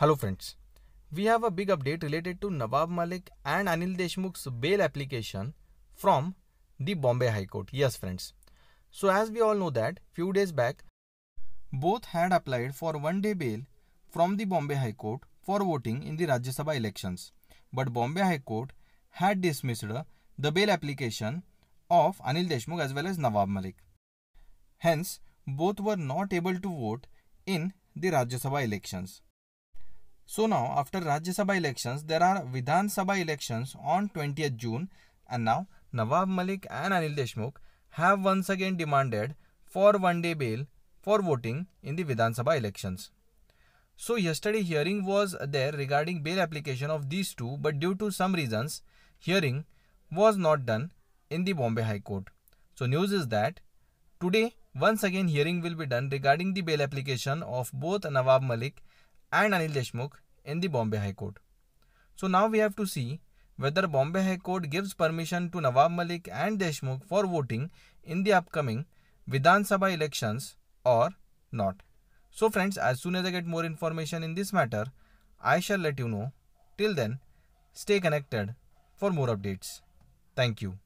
Hello friends, we have a big update related to Nawab Malik and Anil Deshmukh's bail application from the Bombay High Court. Yes friends. So as we all know that few days back both had applied for one day bail from the Bombay High Court for voting in the Rajya Sabha elections. But Bombay High Court had dismissed the bail application of Anil Deshmukh as well as Nawab Malik. Hence both were not able to vote in the Rajya Sabha elections. So now after Rajya Sabha elections, there are Vidhan Sabha elections on 20th June and now Nawab Malik and Anil Deshmukh have once again demanded for one day bail for voting in the Vidhan Sabha elections. So yesterday hearing was there regarding bail application of these two but due to some reasons hearing was not done in the Bombay High Court. So news is that today once again hearing will be done regarding the bail application of both Nawab Malik and Anil Deshmukh in the Bombay High Court. So now we have to see whether Bombay High Court gives permission to Nawab Malik and Deshmukh for voting in the upcoming Vidhan Sabha elections or not. So friends, as soon as I get more information in this matter, I shall let you know. Till then, stay connected for more updates. Thank you.